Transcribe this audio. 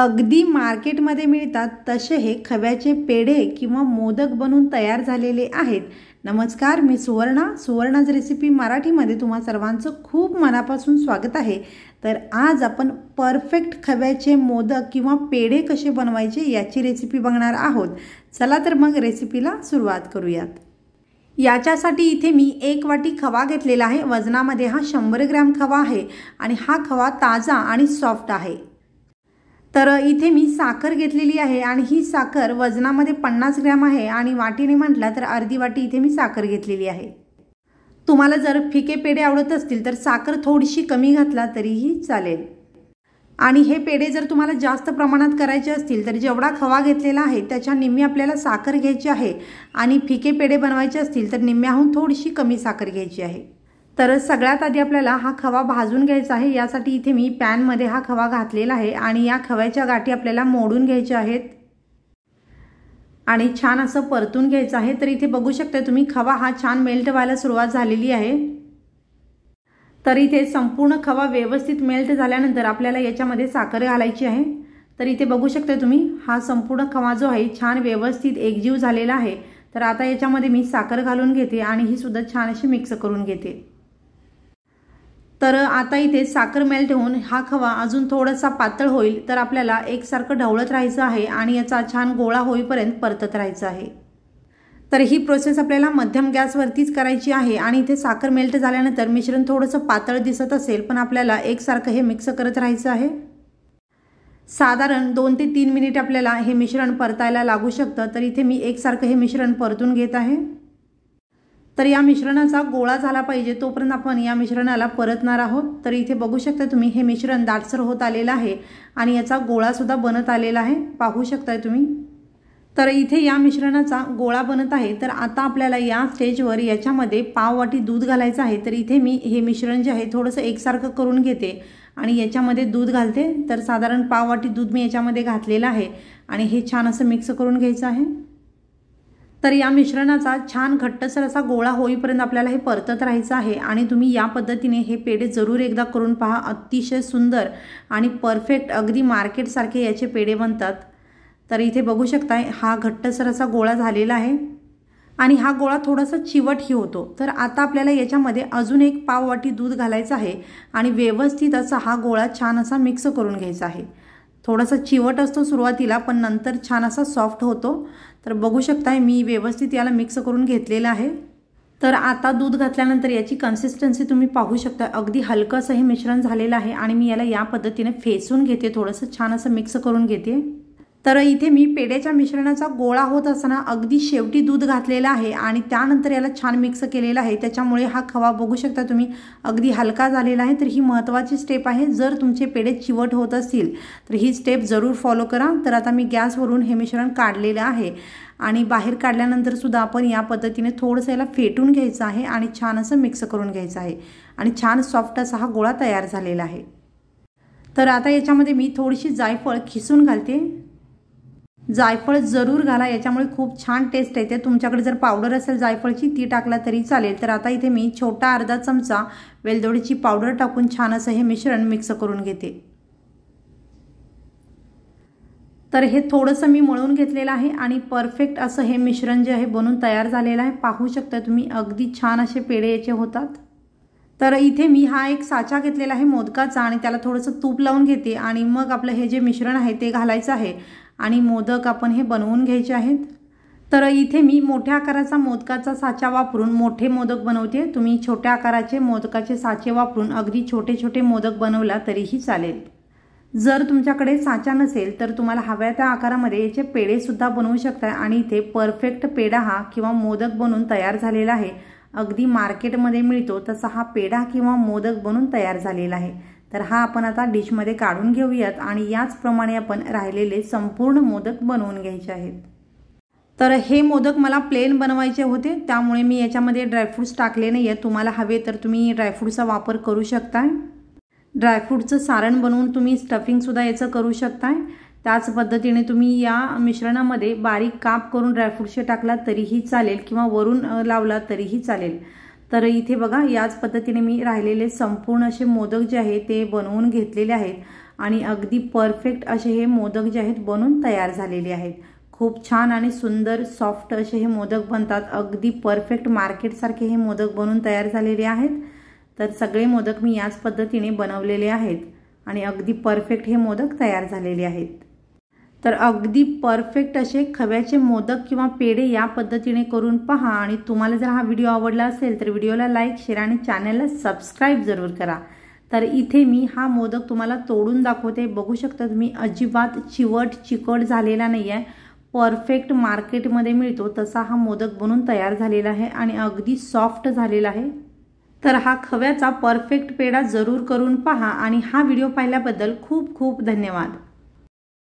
अगदी मार्केटमध्ये मिळतात तसे हे खव्याचे पेढे किंवा मोदक बनून तयार झालेले आहेत नमस्कार मी सुवर्णा सुवर्णाज रेसिपी मराठीमध्ये तुम्हा सर्वांचं खूप मनापासून स्वागत आहे तर आज आपण परफेक्ट खव्याचे मोदक किंवा पेढे कसे बनवायचे याची रेसिपी बघणार आहोत चला तर मग रेसिपीला सुरुवात करूयात याच्यासाठी इथे मी एक वाटी खवा घेतलेला आहे वजनामध्ये हा शंभर ग्रॅम खवा आहे आणि हा खवा ताजा आणि सॉफ्ट आहे तर इथे मी साखर घेतलेली आहे आणि ही साखर वजनामध्ये पन्नास ग्रॅम आहे आणि वाटीने म्हटला तर अर्धी वाटी इथे मी साखर घेतलेली आहे तुम्हाला जर फिके पेढे आवडत असतील तर साखर थोडीशी कमी घातला तरीही चालेल आणि हे पेढे जर तुम्हाला जास्त प्रमाणात करायचे असतील तर जेवढा खवा घेतलेला आहे त्याच्या निम्मी आपल्याला साखर घ्यायची आहे आणि फिके पेढे बनवायचे असतील तर निम्म्याहून थोडीशी कमी साखर घ्यायची आहे तर सगळ्यात आधी आपल्याला हा खवा भाजून घ्यायचा आहे यासाठी इथे मी पॅनमध्ये हा खवा घातलेला आहे आणि या खव्याच्या गाठी आपल्याला मोडून घ्यायच्या आहेत आणि छान असं परतून घ्यायचं आहे तर इथे बघू शकता तुम्ही खवा हा छान मेल्ट व्हायला सुरुवात झालेली आहे तर इथे संपूर्ण खवा व्यवस्थित मेल्ट झाल्यानंतर आपल्याला याच्यामध्ये साखर घालायची आहे तर इथे बघू शकता तुम्ही हा संपूर्ण खवा जो आहे छान व्यवस्थित एकजीव झालेला आहे तर आता याच्यामध्ये मी साखर घालून घेते आणि ही सुद्धा छान अशी मिक्स करून घेते तर आता इथे साखर मेल्ट होऊन हा खवा अजून थोडासा पातळ होईल तर आपल्याला एकसारखं ढवळत राहायचं आहे आणि याचा छान गोळा होईपर्यंत परतत राहायचं आहे तर ही प्रोसेस आपल्याला मध्यम गॅसवरतीच करायची आहे आणि इथे साखर मेल्ट झाल्यानंतर मिश्रण थोडंसं पातळ दिसत असेल पण आपल्याला एकसारखं हे मिक्स करत राहायचं आहे साधारण दोन ते तीन मिनिट आपल्याला हे मिश्रण परतायला लागू शकतं तर इथे मी एकसारखं हे मिश्रण परतून घेत आहे तर या मिश्रणाचा गोळा झाला पाहिजे तोपर्यंत आपण या मिश्रणाला परतणार आहोत तर इथे बघू शकता तुम्ही हे मिश्रण दाटसर होत आलेलं आहे आणि याचा गोळासुद्धा बनत आलेला आहे पाहू शकताय तुम्ही तर इथे या मिश्रणाचा गोळा बनत आहे तर आता आपल्याला या स्टेजवर याच्यामध्ये पाव वाटी दूध घालायचं आहे तर इथे मी हे मिश्रण जे आहे थोडंसं एकसारखं करून घेते आणि याच्यामध्ये दूध घालते तर साधारण पाव वाटी दूध मी याच्यामध्ये घातलेलं आहे आणि हे छान असं मिक्स करून घ्यायचं आहे तर या मिश्रणाचा छान घट्टसर असा गोळा होईपर्यंत आपल्याला हे परतत राहायचं आहे आणि तुम्ही या पद्धतीने हे पेढे जरूर एकदा करून पहा अतिशय सुंदर आणि परफेक्ट अगदी मार्केटसारखे याचे पेढे बनतात तर इथे बघू शकता हा घट्टसर असा गोळा झालेला आहे आणि हा गोळा थोडासा चिवटही होतो तर आता आपल्याला याच्यामध्ये अजून एक पाव वाटी दूध घालायचं आहे आणि व्यवस्थित असा हा गोळा छान असा मिक्स करून घ्यायचा आहे थोडासा चिवट असतो सुरुवातीला पण नंतर छान असा सॉफ्ट होतो तर बघू शकताय मी व्यवस्थित याला मिक्स करून घेतलेलं आहे तर आता दूध घातल्यानंतर याची कन्सिस्टन्सी तुम्ही पाहू शकता अगदी हलकं असं हे मिश्रण झालेलं आहे आणि मी याला या पद्धतीने फेसून घेते थोडंसं छान असं मिक्स करून घेते तर इथे मी पेड्याच्या मिश्रणाचा गोळा होत असताना अगदी शेवटी दूध घातलेलं आहे आणि त्यानंतर याला छान मिक्स केलेला आहे त्याच्यामुळे हा खवा बघू शकता तुम्ही अगदी हलका झालेला आहे तर ही महत्त्वाची स्टेप आहे जर तुमचे पेढे चिवट होत असतील तर ही स्टेप जरूर फॉलो करा तर आता मी गॅसवरून हे मिश्रण काढलेलं आहे आणि बाहेर काढल्यानंतरसुद्धा आपण या पद्धतीने थोडंसं याला फेटून घ्यायचं आहे आणि छान असं मिक्स करून घ्यायचं आहे आणि छान सॉफ्ट असा हा गोळा तयार झालेला आहे तर आता याच्यामध्ये मी थोडीशी जायफळ खिसून घालते जायफळ जरूर घाला याच्यामुळे खूप छान टेस्ट येते तुमच्याकडे जर पावडर असेल जायफळची ती टाकला तरी चालेल तर आता इथे मी छोटा अर्धा चमचा वेलदोडीची पावडर टाकून छान असं हे मिश्रण मिक्स करून घेते तर हे थोडंसं मी मळून घेतलेलं आहे आणि परफेक्ट असं हे मिश्रण जे आहे बनून तयार झालेलं आहे पाहू शकता तुम्ही अगदी छान असे पेढे याचे होतात तर इथे मी हा एक साचा घेतलेला आहे मोदकाचा आणि त्याला थोडंसं तूप लावून घेते आणि मग आपलं हे जे मिश्रण आहे ते घालायचं आहे आणि मोदक आपण हे बनवून घ्यायचे आहेत तर इथे मी मोठ्या आकाराचा मोदकाचा साचा वापरून मोठे मोदक बनवते तुम्ही छोट्या आकाराचे मोदकाचे साचे वापरून अगदी छोटे छोटे मोदक बनवला तरीही चालेल जर तुमच्याकडे साचा नसेल तर तुम्हाला हव्या त्या आकारामध्ये याचे पेढेसुद्धा बनवू शकता आणि इथे परफेक्ट पेढा हा किंवा मोदक बनून तयार झालेला आहे अगदी मार्केटमध्ये मिळतो तसा हा पेढा किंवा मोदक बनून तयार झालेला आहे तर हा आपण आता डिशमध्ये काढून घेऊयात आणि याचप्रमाणे आपण राहिलेले संपूर्ण मोदक बनवून घ्यायचे आहेत तर हे मोदक मला प्लेन बनवायचे होते त्यामुळे मी याच्यामध्ये ड्रायफ्रूट्स टाकले नाही आहेत तुम्हाला हवे तर तुम्ही ड्रायफ्रूटचा वापर करू शकताय ड्रायफ्रूटचं सारण बनवून तुम्ही स्टफिंगसुद्धा याचं करू शकताय त्याच पद्धतीने तुम्ही या मिश्रणामध्ये बारीक काप करून ड्रायफ्रूट्सचे टाकला तरीही चालेल किंवा वरून लावला तरीही चालेल तर इथे बघा याच पद्धतीने मी राहिलेले संपूर्ण असे मोदक जे आहे ते बनवून घेतलेले आहेत आणि अगदी परफेक्ट असे हे मोदक जे आहेत बनवून तयार झालेले आहेत खूप छान आणि सुंदर सॉफ्ट असे हे मोदक बनतात अगदी परफेक्ट मार्केटसारखे हे मोदक बनवून तयार झालेले आहेत तर सगळे मोदक मी याच पद्धतीने बनवलेले आहेत आणि अगदी परफेक्ट हे मोदक तयार झालेले आहेत तर अगदी परफेक्ट असे खव्याचे मोदक किंवा पेढे या पद्धतीने करून पहा आणि तुम्हाला जर हा व्हिडिओ आवडला असेल तर व्हिडिओला लाईक शेअर आणि चॅनलला सबस्क्राईब जरूर करा तर इथे मी हा मोदक तुम्हाला तोडून दाखवते बघू शकता तुम्ही अजिबात चिवट चिकट झालेला नाही आहे परफेक्ट मार्केटमध्ये मिळतो तसा हा मोदक बनून तयार झालेला आहे आणि अगदी सॉफ्ट झालेला आहे तर हा खव्याचा परफेक्ट पेढा जरूर करून पहा आणि हा व्हिडिओ पाहिल्याबद्दल खूप खूप धन्यवाद